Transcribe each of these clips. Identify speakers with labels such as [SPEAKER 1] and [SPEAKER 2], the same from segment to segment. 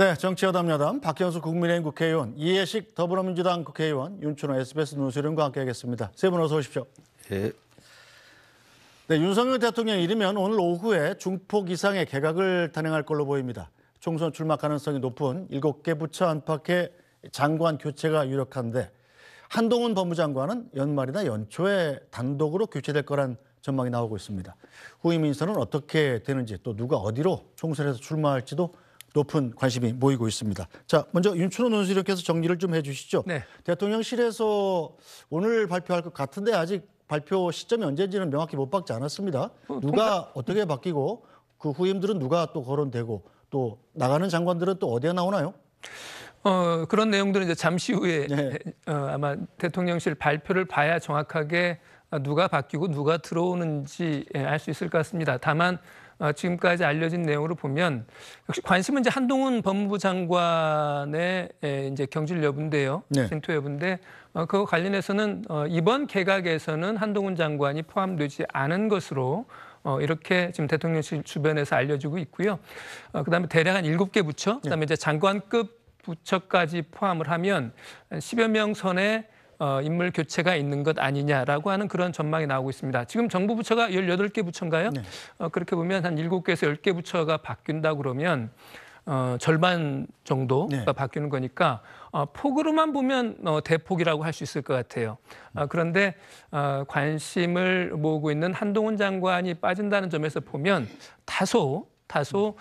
[SPEAKER 1] 네, 정치여담 여담 박현수 국민의힘 국회의원, 이해식 더불어민주당 국회의원, 윤춘호 SBS 노수련과 함께하겠습니다. 세 분 어서 오십시오. 네. 네, 윤석열 대통령 이 이르면 오늘 오후에 중폭 이상의 개각을 단행할 걸로 보입니다. 총선 출마 가능성이 높은 7개 부처 안팎의 장관 교체가 유력한데 한동훈 법무장관은 연말이나 연초에 단독으로 교체될 거란 전망이 나오고 있습니다. 후임 인선은 어떻게 되는지 또 누가 어디로 총선에서 출마할지도 높은 관심이 모이고 있습니다. 자, 먼저 윤춘호 논술위원께서 정리를 좀 해주시죠. 네. 대통령실에서 오늘 발표할 것 같은데 아직 발표 시점이 언제인지는 명확히 못 박지 않았습니다. 어, 누가 어떻게 바뀌고 그 후임들은 누가 또 거론되고 또 나가는 장관들은 또 어디에 나오나요?
[SPEAKER 2] 어, 그런 내용들은 이제 잠시 후에 네. 어, 아마 대통령실 발표를 봐야 정확하게 누가 바뀌고 누가 들어오는지 예, 알수 있을 것 같습니다. 다만 어, 지금까지 알려진 내용으로 보면 역시 관심은 이제 한동훈 법무부 장관의 이제 경질 여부인데요. 네. 쟁토 여부인데 어, 그거 관련해서는 어, 이번 개각에서는 한동훈 장관이 포함되지 않은 것으로 어, 이렇게 지금 대통령실 주변에서 알려지고 있고요. 어, 그 다음에 대략 한 일곱 개 부처, 그 다음에 네. 이제 장관급 부처까지 포함을 하면 10여 명 선에 어, 인물 교체가 있는 것 아니냐라고 하는 그런 전망이 나오고 있습니다. 지금 정부 부처가 열여덟 개 부처인가요? 네. 어, 그렇게 보면 한 일곱 개에서열 개 부처가 바뀐다 그러면 어, 절반 정도가 네. 바뀌는 거니까 어, 폭으로만 보면 어, 대폭이라고 할 수 있을 것 같아요. 어, 그런데 어, 관심을 모으고 있는 한동훈 장관이 빠진다는 점에서 보면 다소 다소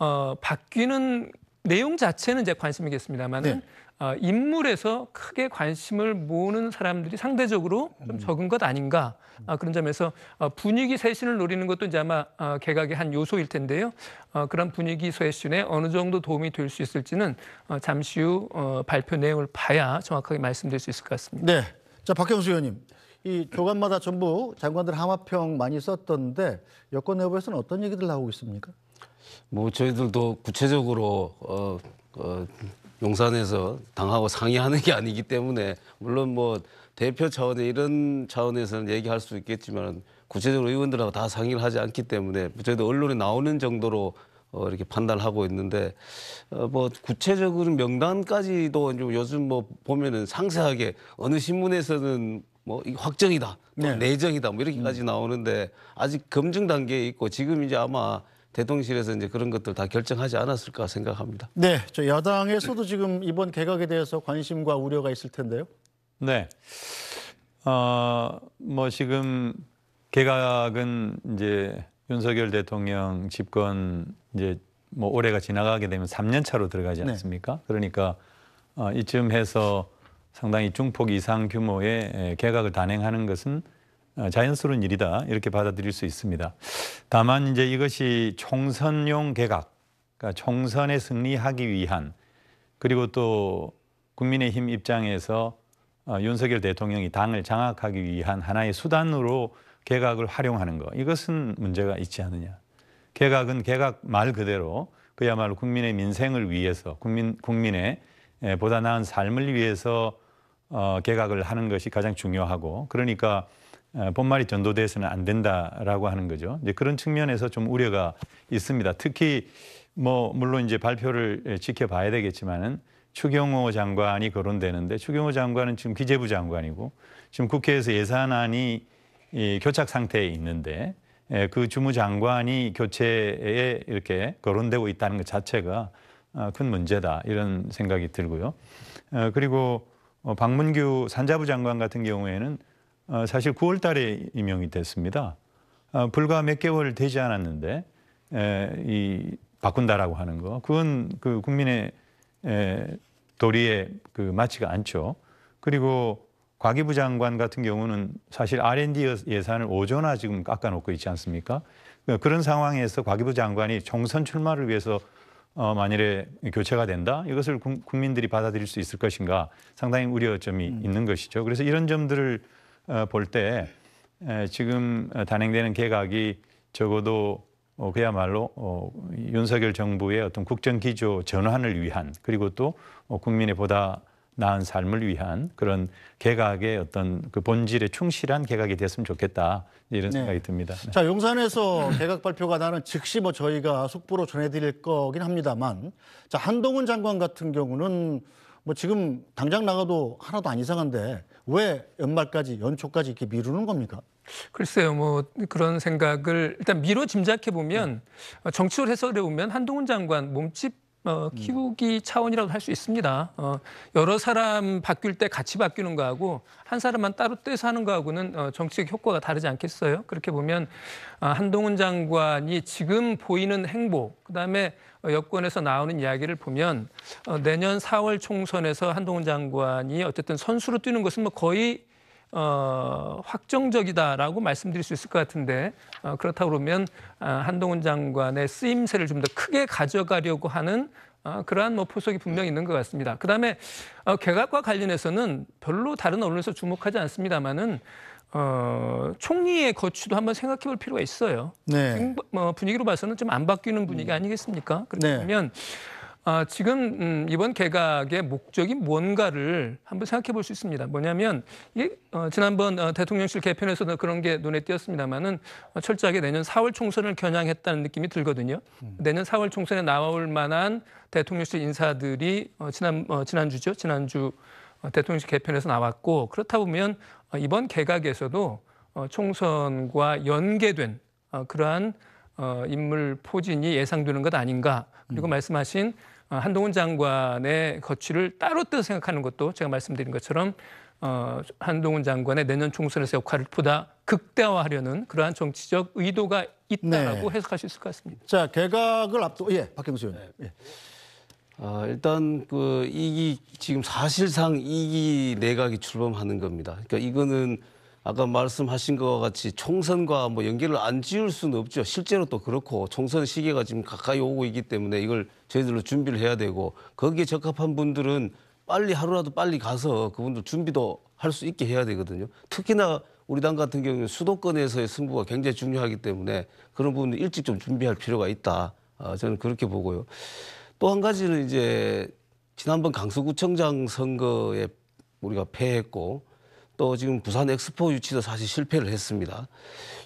[SPEAKER 2] 어, 바뀌는 내용 자체는 이제 관심이겠습니다만은 네. 어, 인물에서 크게 관심을 모으는 사람들이 상대적으로 좀 음. 적은 것 아닌가 아, 그런 점에서 어, 분위기 쇄신을 노리는 것도 이제 아마 어, 개각의 한 요소일 텐데요. 그런 분위기 쇄신에 어느 정도 도움이 될 수 있을지는 잠시 후 발표 내용을 봐야 정확하게 말씀드릴 수 있을 것 같습니다. 네,
[SPEAKER 1] 자 박형수 의원님. 이 조간마다 전부 장관들 하마평 많이 썼던데 여권 내부에서는 어떤 얘기들 나오고 있습니까?
[SPEAKER 3] 뭐 저희들도 구체적으로 어, 어, 용산에서 당하고 상의하는 게 아니기 때문에 물론 뭐 대표 차원의 이런 차원에서는 얘기할 수 있겠지만 구체적으로 의원들하고 다 상의를 하지 않기 때문에 저희도 언론에 나오는 정도로 어, 이렇게 판단을 하고 있는데 어, 뭐 구체적으로 명단까지도 좀 요즘 뭐 보면은 상세하게 어느 신문에서는 뭐 확정이다, 뭐 네. 내정이다 뭐 이렇게까지 음. 나오는데 아직 검증 단계에 있고 지금 이제 아마 대통령실에서 이제 그런 것들 다 결정하지 않았을까 생각합니다.
[SPEAKER 1] 네, 저 야당에서도 지금 이번 개각에 대해서 관심과 우려가 있을 텐데요.
[SPEAKER 4] 네, 어뭐 지금 개각은 이제 윤석열 대통령 집권 이제 뭐 올해가 지나가게 되면 3년 차로 들어가지 네. 않습니까? 네. 그러니까 어, 이쯤 해서 상당히 중폭 이상 규모의 개각을 단행하는 것은 아, 자연스러운 일이다 이렇게 받아들일 수 있습니다. 다만 이제 이것이 총선용 개각, 그러니까 총선에 승리하기 위한 그리고 또 국민의힘 입장에서 어, 윤석열 대통령이 당을 장악하기 위한 하나의 수단으로 개각을 활용하는 것 이것은 문제가 있지 않느냐. 개각은 개각 말 그대로 그야말로 국민의 민생을 위해서 국민 국민의 보다 나은 삶을 위해서 어, 개각을 하는 것이 가장 중요하고 그러니까 어, 본말이 전도돼서는 안 된다라고 하는 거죠. 이제 그런 측면에서 좀 우려가 있습니다. 특히 뭐 물론 이제 발표를 예, 지켜봐야 되겠지만은 추경호 장관이 거론되는데 추경호 장관은 지금 기재부 장관이고 지금 국회에서 예산안이 교착 상태에 있는데 예, 그 주무장관이 교체에 이렇게 거론되고 있다는 것 자체가 어, 큰 문제다 이런 생각이 들고요. 어, 그리고 박문규 산자부 장관 같은 경우에는 어, 사실 9월 달에 임명이 됐습니다. 어, 불과 몇 개월 되지 않았는데 이 바꾼다라고 하는 거 그건 그 국민의 도리에 그 맞지가 않죠. 그리고 과기부 장관 같은 경우는 사실 R&D 예산을 5조나 지금 깎아놓고 있지 않습니까? 그 그런 상황에서 과기부 장관이 총선 출마를 위해서 어, 만일에 교체가 된다 이것을 국민들이 받아들일 수 있을 것인가 상당히 우려점이 음. 있는 것이죠. 그래서 이런 점들을 어, 볼때 지금 단행되는 개각이 적어도 어, 그야말로 어, 윤석열 정부의 어떤 국정 기조 전환을 위한 그리고 또 국민의 보다 나은 삶을 위한 그런 개각의 어떤 그 본질에 충실한 개각이 됐으면 좋겠다 이런 네. 생각이 듭니다. 네.
[SPEAKER 1] 자 용산에서 개각 발표가 나는 즉시 뭐 저희가 속보로 전해드릴 거긴 합니다만 자 한동훈 장관 같은 경우는 뭐 지금 당장 나가도 하나도 안 이상한데 왜 연말까지 연초까지 이렇게 미루는 겁니까?
[SPEAKER 2] 글쎄요, 뭐 그런 생각을 일단 미뤄 짐작해 보면 어, 정치를 해석을 해보면 한동훈 장관 몸집 어, 음. 키우기 음. 차원이라도 할 수 있습니다. 어, 여러 사람 바뀔 때 같이 바뀌는 거하고 한 사람만 따로 떼서 하는 거하고는 어, 정치적 효과가 다르지 않겠어요? 그렇게 보면 어, 한동훈 장관이 지금 보이는 행복, 그다음에 어, 여권에서 나오는 이야기를 보면 어, 내년 4월 총선에서 한동훈 장관이 어쨌든 선수로 뛰는 것은 뭐 거의 어, 확정적이다라고 말씀드릴 수 있을 것 같은데 어, 그렇다 그러면 어, 한동훈 장관의 쓰임새를 좀 더 크게 가져가려고 하는 어, 그러한 뭐 포석이 분명히 있는 것 같습니다. 그다음에 어, 개각과 관련해서는 별로 다른 언론에서 주목하지 않습니다만은 어, 총리의 거취도 한번 생각해 볼 필요가 있어요. 네. 지금 뭐 분위기로 봐서는 좀 안 바뀌는 분위기 음. 아니겠습니까? 그렇다면 네. 어, 지금 음, 이번 개각의 목적이 뭔가를 한번 생각해 볼 수 있습니다. 뭐냐면 이게 어, 지난번 어, 대통령실 개편에서도 그런 게 눈에 띄었습니다만은 어, 철저하게 내년 4월 총선을 겨냥했다는 느낌이 들거든요. 음. 내년 4월 총선에 나올 만한 대통령실 인사들이 어, 지난 어, 지난주죠. 지난주 어, 대통령실 개편에서 나왔고 그렇다 보면 어, 이번 개각에서도 어, 총선과 연계된 어, 그러한 어, 인물 포진이 예상되는 것 아닌가. 그리고 음. 말씀하신 어, 한동훈 장관의 거취를 따로 떼 생각하는 것도 제가 말씀드린 것처럼 어, 한동훈 장관의 내년 총선에서 역할을 보다
[SPEAKER 3] 극대화하려는 그러한 정치적
[SPEAKER 2] 의도가 있다라고 네. 해석할 수 있을 것 같습니다.
[SPEAKER 3] 자, 개각을 앞두 예, 박경수 의원. 네. 예. 아, 일단 그 이기 지금 사실상 이기 내각이 출범하는 겁니다. 그러니까 이거는 아까 말씀하신 것과 같이 총선과 뭐 연계를 안 지을 수는 없죠. 실제로 또 그렇고 총선 시기가 지금 가까이 오고 있기 때문에 이걸 저희들로 준비를 해야 되고 거기에 적합한 분들은 빨리 하루라도 빨리 가서 그분들 준비도 할 수 있게 해야 되거든요. 특히나 우리 당 같은 경우는 수도권에서의 승부가 굉장히 중요하기 때문에 그런 부분을 일찍 좀 준비할 필요가 있다. 아, 저는 그렇게 보고요. 또 한 가지는 이제 지난번 강서구청장 선거에 우리가 패했고 또 지금 부산 엑스포 유치도 사실 실패를 했습니다.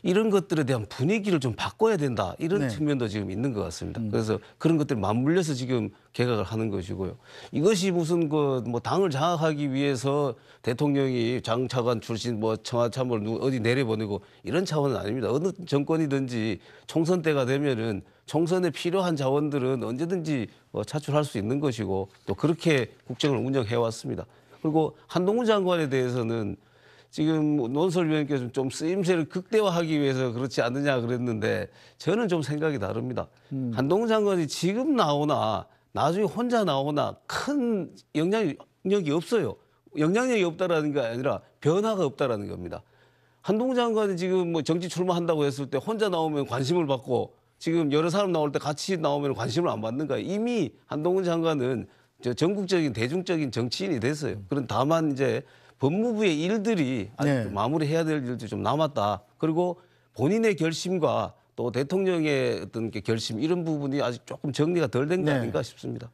[SPEAKER 3] 이런 것들에 대한 분위기를 좀 바꿔야 된다 이런 네. 측면도 지금 있는 것 같습니다. 음. 그래서 그런 것들 맞물려서 지금 개각을 하는 것이고요. 이것이 무슨 그 뭐 당을 장악하기 위해서 대통령이 장차관 출신 뭐 청와참을 어디 내려보내고 이런 차원은 아닙니다. 어느 정권이든지 총선 때가 되면은 총선에 필요한 자원들은 언제든지 뭐 차출할 수 있는 것이고 또 그렇게 국정을 운영해 왔습니다. 그리고 한동훈 장관에 대해서는 지금 논설위원께서 좀 쓰임새를 극대화하기 위해서 그렇지 않느냐 그랬는데 저는 좀 생각이 다릅니다. 음. 한동훈 장관이 지금 나오나 나중에 혼자 나오나 큰 영향력이 없어요. 영향력이 없다라는 게 아니라 변화가 없다라는 겁니다. 한동훈 장관이 지금 뭐 정치 출마한다고 했을 때 혼자 나오면 관심을 받고 지금 여러 사람 나올 때 같이 나오면 관심을 안 받는가. 이미 한동훈 장관은 전국적인 대중적인 정치인이 됐어요. 그런 다만 이제 법무부의 일들이 아직 네. 마무리해야 될 일도 좀 남았다. 그리고 본인의 결심과 또 대통령의 어떤 결심 이런 부분이 아직
[SPEAKER 1] 조금 정리가 덜 된거 네. 아닌가 싶습니다.